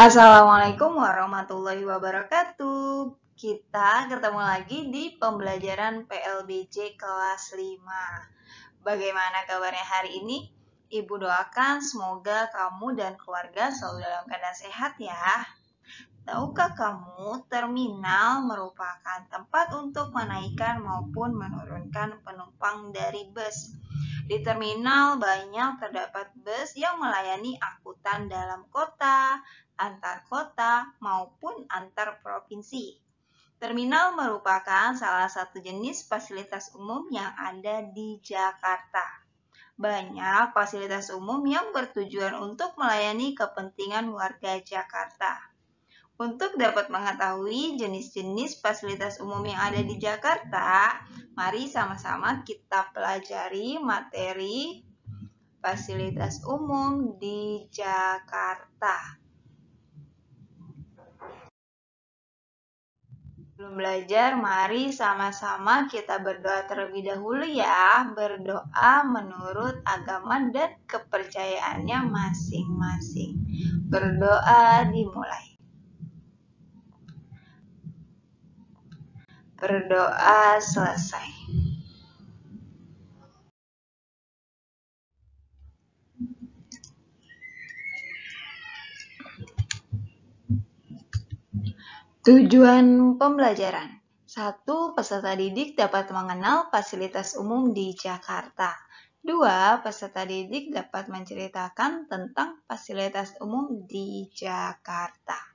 Assalamualaikum warahmatullahi wabarakatuh. Kita ketemu lagi di pembelajaran PLBJ kelas 5. Bagaimana kabarnya hari ini? Ibu doakan semoga kamu dan keluarga selalu dalam keadaan sehat ya. Tahukah kamu terminal merupakan tempat untuk menaikkan maupun menurunkan penumpang dari bus? Di terminal banyak terdapat bus yang melayani angkutan dalam kota, antar kota, maupun antar provinsi. Terminal merupakan salah satu jenis fasilitas umum yang ada di Jakarta banyak fasilitas umum yang bertujuan untuk melayani kepentingan warga Jakarta. Untuk dapat mengetahui jenis-jenis fasilitas umum yang ada di Jakarta, mari sama-sama kita pelajari materi fasilitas umum di Jakarta. Belum belajar, mari sama-sama kita berdoa terlebih dahulu ya. Berdoa menurut agama dan kepercayaannya masing-masing. Berdoa dimulai. berdoa selesai. Tujuan pembelajaran Satu, Peserta didik dapat mengenal fasilitas umum di Jakarta. Dua, Peserta didik dapat menceritakan tentang fasilitas umum di Jakarta.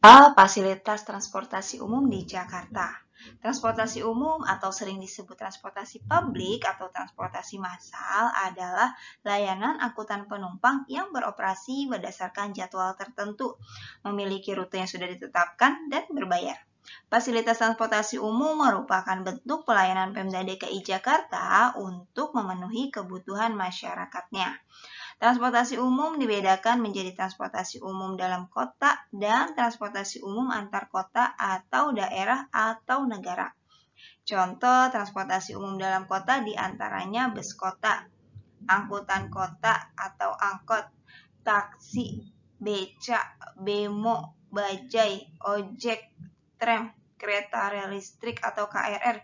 A. Fasilitas transportasi umum di Jakarta. Transportasi umum atau sering disebut transportasi publik atau transportasi massal adalah layanan angkutan penumpang yang beroperasi berdasarkan jadwal tertentu, memiliki rute yang sudah ditetapkan dan berbayar. Fasilitas transportasi umum merupakan bentuk pelayanan Pemda DKI Jakarta untuk memenuhi kebutuhan masyarakatnya. Transportasi umum dibedakan menjadi transportasi umum dalam kota dan transportasi umum antar kota atau daerah atau negara. Contoh transportasi umum dalam kota diantaranya bus kota, angkutan kota atau angkot, taksi, beca, bemo, bajai, ojek, tram, kereta rel listrik atau KRR,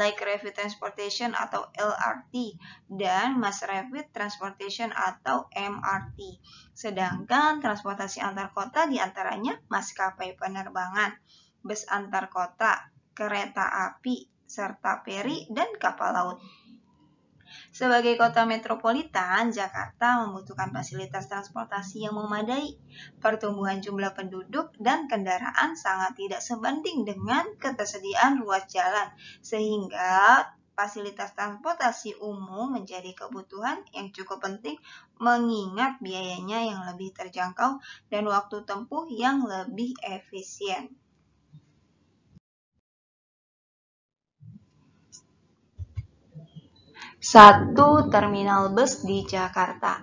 light rapid transportation atau LRT, dan mass rapid transportation atau MRT. Sedangkan transportasi antar kota diantaranya maskapai penerbangan, bus antar kota, kereta api, serta peri dan kapal laut. Sebagai kota metropolitan, Jakarta membutuhkan fasilitas transportasi yang memadai. Pertumbuhan jumlah penduduk dan kendaraan sangat tidak sebanding dengan ketersediaan ruas jalan, sehingga fasilitas transportasi umum menjadi kebutuhan yang cukup penting mengingat biayanya yang lebih terjangkau dan waktu tempuh yang lebih efisien. Satu terminal bus di Jakarta.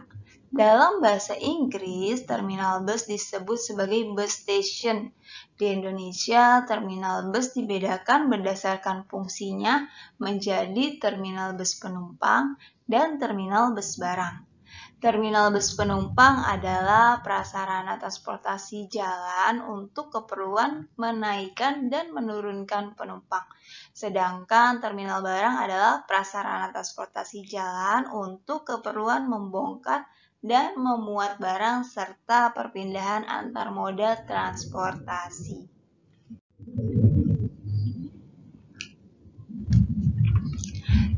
Dalam bahasa Inggris, terminal bus disebut sebagai bus station. Di Indonesia, terminal bus dibedakan berdasarkan fungsinya menjadi terminal bus penumpang dan terminal bus barang. Terminal bus penumpang adalah prasarana transportasi jalan untuk keperluan menaikkan dan menurunkan penumpang. Sedangkan terminal barang adalah prasarana transportasi jalan untuk keperluan membongkar dan memuat barang serta perpindahan antar moda transportasi.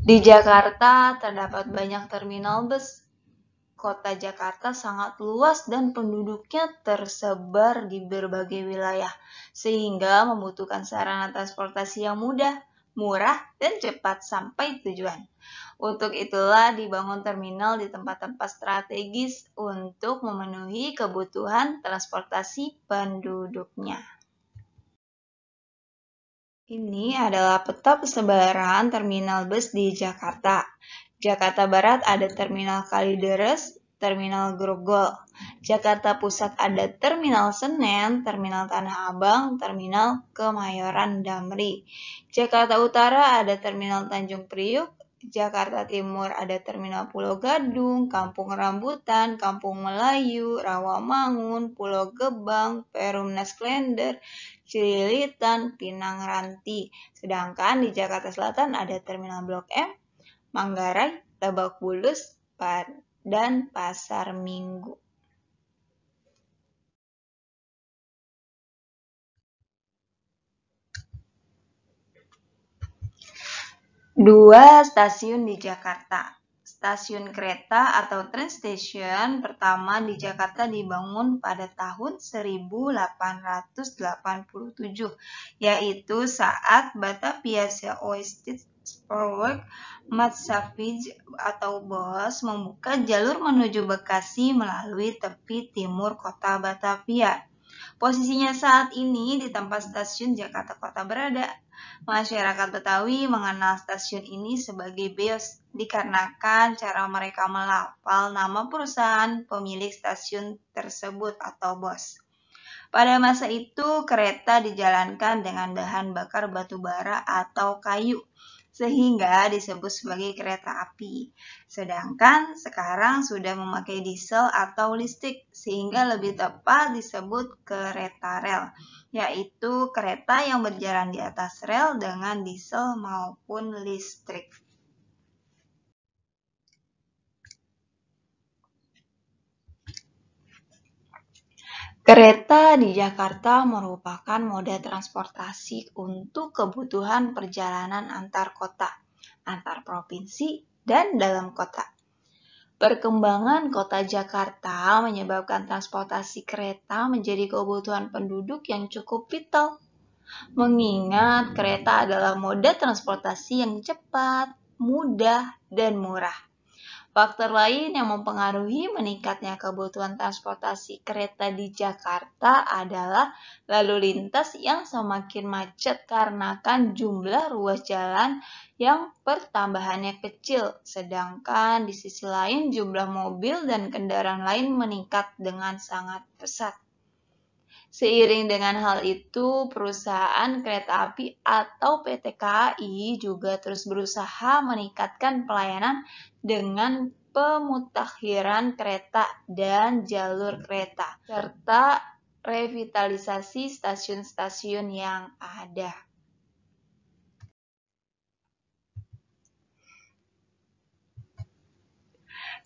Di Jakarta terdapat banyak terminal bus. Kota Jakarta sangat luas dan penduduknya tersebar di berbagai wilayah, sehingga membutuhkan sarana transportasi yang mudah murah, dan cepat sampai tujuan. Untuk itulah dibangun terminal di tempat-tempat strategis untuk memenuhi kebutuhan transportasi penduduknya. Ini adalah peta persebaran terminal bus di Jakarta. Jakarta Barat ada Terminal Kalideres, Terminal Grogol. Jakarta Pusat ada Terminal Senen, Terminal Tanah Abang, Terminal Kemayoran Damri. Jakarta Utara ada Terminal Tanjung Priuk, Jakarta Timur ada Terminal Pulau Gadung, Kampung Rambutan, Kampung Melayu, Rawamangun, Pulau Gebang, Perumnas Klender, Cililitan, Pinang Ranti. Sedangkan di Jakarta Selatan ada Terminal Blok M, Manggarai, Lebak Bulus, Pan dan pasar minggu. Dua stasiun di Jakarta. Stasiun kereta atau train station pertama di Jakarta dibangun pada tahun 1887, yaitu saat Batavia Oyster Forward, Mat Savage atau Bos membuka jalur menuju Bekasi melalui tepi timur kota Batavia. Posisinya saat ini di tempat stasiun Jakarta Kota berada. Masyarakat Betawi mengenal stasiun ini sebagai Beos dikarenakan cara mereka melafal nama perusahaan pemilik stasiun tersebut atau Bos. Pada masa itu, kereta dijalankan dengan bahan bakar batu bara atau kayu sehingga disebut sebagai kereta api. Sedangkan sekarang sudah memakai diesel atau listrik, sehingga lebih tepat disebut kereta rel, yaitu kereta yang berjalan di atas rel dengan diesel maupun listrik. Kereta di Jakarta merupakan moda transportasi untuk kebutuhan perjalanan antar kota, antar provinsi, dan dalam kota. Perkembangan kota Jakarta menyebabkan transportasi kereta menjadi kebutuhan penduduk yang cukup vital. Mengingat kereta adalah moda transportasi yang cepat, mudah, dan murah. Faktor lain yang mempengaruhi meningkatnya kebutuhan transportasi kereta di Jakarta adalah lalu lintas yang semakin macet karena kan jumlah ruas jalan yang pertambahannya kecil, sedangkan di sisi lain jumlah mobil dan kendaraan lain meningkat dengan sangat pesat. Seiring dengan hal itu, perusahaan kereta api atau PT KAI juga terus berusaha meningkatkan pelayanan dengan pemutakhiran kereta dan jalur kereta, serta revitalisasi stasiun-stasiun yang ada.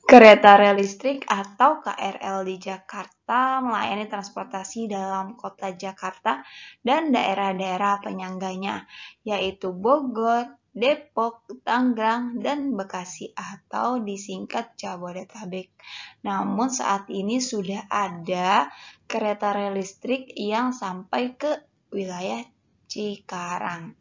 Kereta rel listrik atau KRL di Jakarta melayani transportasi dalam kota Jakarta dan daerah-daerah penyangganya, yaitu Bogor, Depok, Tangerang, dan Bekasi atau disingkat Jabodetabek. Namun saat ini sudah ada kereta rel listrik yang sampai ke wilayah Cikarang.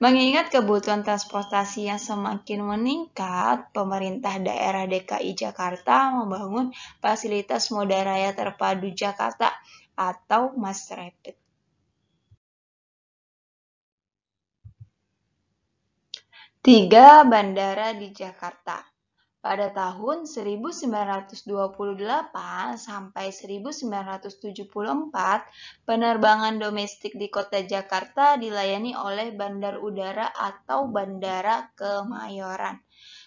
Mengingat kebutuhan transportasi yang semakin meningkat, pemerintah daerah DKI Jakarta membangun fasilitas moda raya terpadu Jakarta atau Mass Rapid. Tiga bandara di Jakarta pada tahun 1928 sampai 1974, penerbangan domestik di kota Jakarta dilayani oleh bandar udara atau bandara Kemayoran.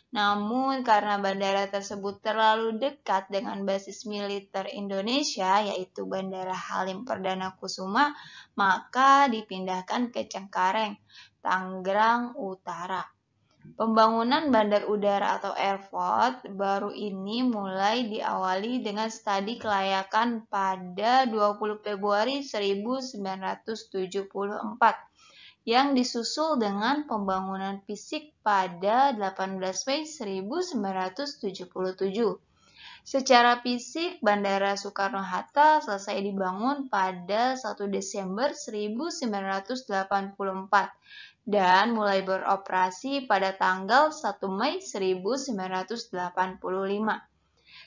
Namun karena bandara tersebut terlalu dekat dengan basis militer Indonesia yaitu Bandara Halim Perdana Kusuma, maka dipindahkan ke Cengkareng, Tangerang Utara. Pembangunan bandar udara atau airport baru ini mulai diawali dengan studi kelayakan pada 20 Februari 1974 yang disusul dengan pembangunan fisik pada 18 Mei 1977. Secara fisik, Bandara Soekarno-Hatta selesai dibangun pada 1 Desember 1984 dan mulai beroperasi pada tanggal 1 Mei 1985.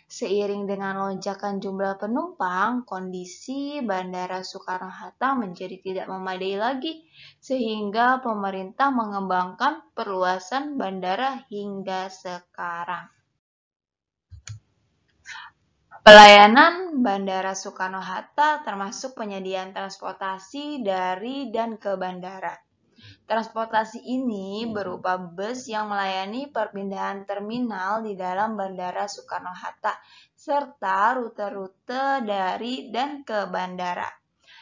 Seiring dengan lonjakan jumlah penumpang, kondisi Bandara Soekarno-Hatta menjadi tidak memadai lagi, sehingga pemerintah mengembangkan perluasan bandara hingga sekarang. Pelayanan Bandara Soekarno-Hatta termasuk penyediaan transportasi dari dan ke bandara. Transportasi ini berupa bus yang melayani perpindahan terminal di dalam Bandara Soekarno-Hatta serta rute-rute dari dan ke bandara.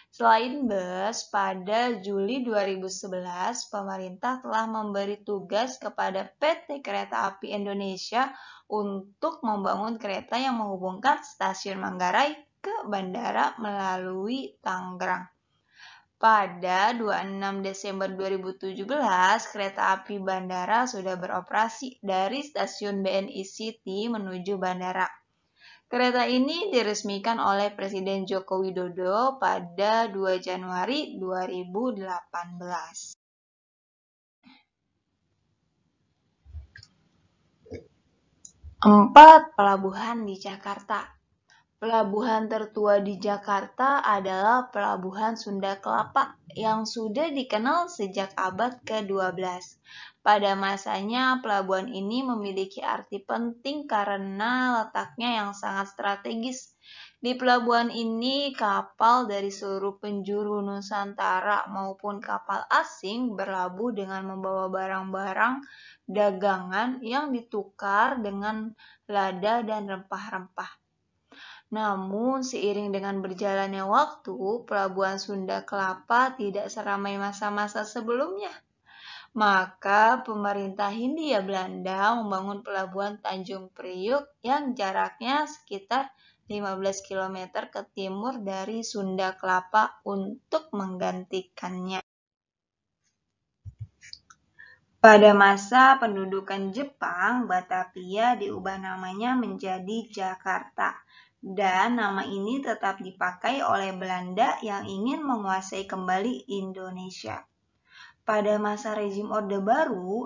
Selain bus, pada Juli 2011, pemerintah telah memberi tugas kepada PT Kereta Api Indonesia untuk membangun kereta yang menghubungkan stasiun Manggarai ke bandara melalui Tangerang. Pada 26 Desember 2017, kereta api bandara sudah beroperasi dari stasiun BNI City menuju bandara. Kereta ini diresmikan oleh Presiden Joko Widodo pada 2 Januari 2018. Empat pelabuhan di Jakarta. Pelabuhan tertua di Jakarta adalah Pelabuhan Sunda Kelapa yang sudah dikenal sejak abad ke-12. Pada masanya, pelabuhan ini memiliki arti penting karena letaknya yang sangat strategis. Di pelabuhan ini, kapal dari seluruh penjuru Nusantara maupun kapal asing berlabuh dengan membawa barang-barang dagangan yang ditukar dengan lada dan rempah-rempah. Namun, seiring dengan berjalannya waktu, Pelabuhan Sunda Kelapa tidak seramai masa-masa sebelumnya. Maka, pemerintah Hindia Belanda membangun pelabuhan Tanjung Priuk yang jaraknya sekitar 15 km ke timur dari Sunda Kelapa untuk menggantikannya. Pada masa pendudukan Jepang, Batavia diubah namanya menjadi Jakarta dan nama ini tetap dipakai oleh Belanda yang ingin menguasai kembali Indonesia. Pada masa rezim Orde Baru,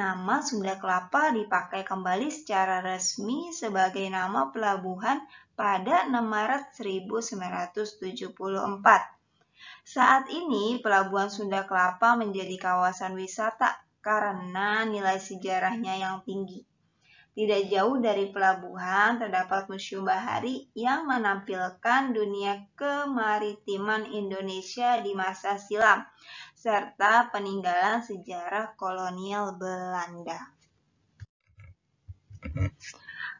nama Sunda Kelapa dipakai kembali secara resmi sebagai nama pelabuhan pada 6 Maret 1974. Saat ini, pelabuhan Sunda Kelapa menjadi kawasan wisata karena nilai sejarahnya yang tinggi. Tidak jauh dari pelabuhan terdapat Museum Bahari yang menampilkan dunia kemaritiman Indonesia di masa silam serta peninggalan sejarah kolonial Belanda.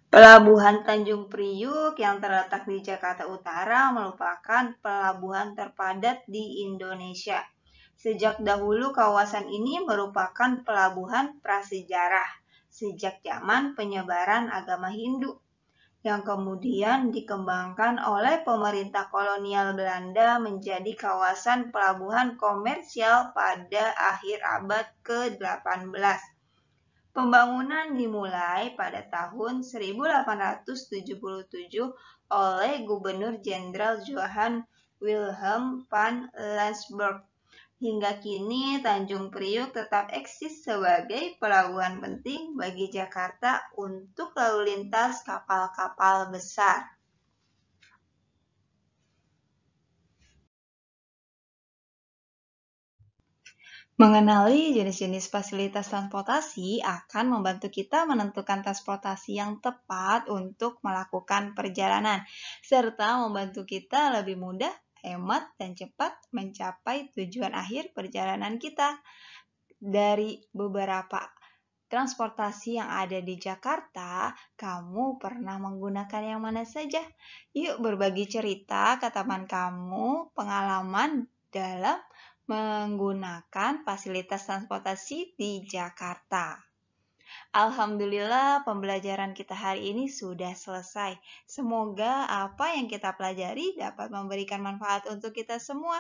Pelabuhan Tanjung Priuk yang terletak di Jakarta Utara merupakan pelabuhan terpadat di Indonesia. Sejak dahulu kawasan ini merupakan pelabuhan prasejarah sejak zaman penyebaran agama Hindu yang kemudian dikembangkan oleh pemerintah kolonial Belanda menjadi kawasan pelabuhan komersial pada akhir abad ke-18. Pembangunan dimulai pada tahun 1877 oleh Gubernur Jenderal Johan Wilhelm van Landsberg Hingga kini, Tanjung Priuk tetap eksis sebagai pelabuhan penting bagi Jakarta untuk lalu lintas kapal-kapal besar. Mengenali jenis-jenis fasilitas transportasi akan membantu kita menentukan transportasi yang tepat untuk melakukan perjalanan, serta membantu kita lebih mudah hemat, dan cepat mencapai tujuan akhir perjalanan kita. Dari beberapa transportasi yang ada di Jakarta, kamu pernah menggunakan yang mana saja? Yuk berbagi cerita ke teman kamu pengalaman dalam menggunakan fasilitas transportasi di Jakarta. Alhamdulillah pembelajaran kita hari ini sudah selesai. Semoga apa yang kita pelajari dapat memberikan manfaat untuk kita semua.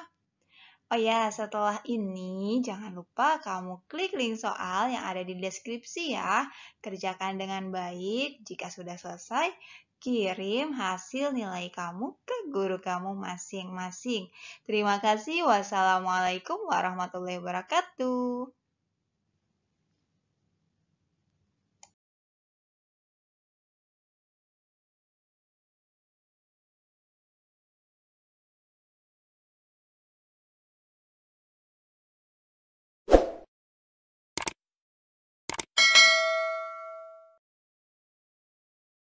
Oh ya, setelah ini jangan lupa kamu klik link soal yang ada di deskripsi ya. Kerjakan dengan baik. Jika sudah selesai, kirim hasil nilai kamu ke guru kamu masing-masing. Terima kasih. Wassalamualaikum warahmatullahi wabarakatuh.